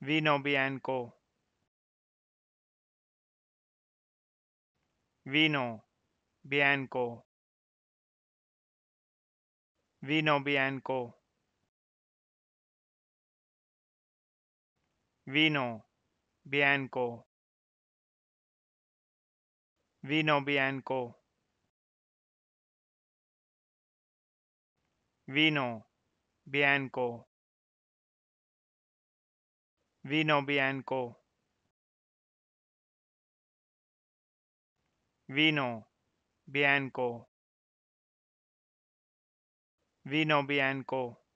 Vino bianco. Vino Bianco Vino Bianco Vino Bianco Vino Bianco Vino Bianco Vinoby and Co. Vino Bianco Vino Bianco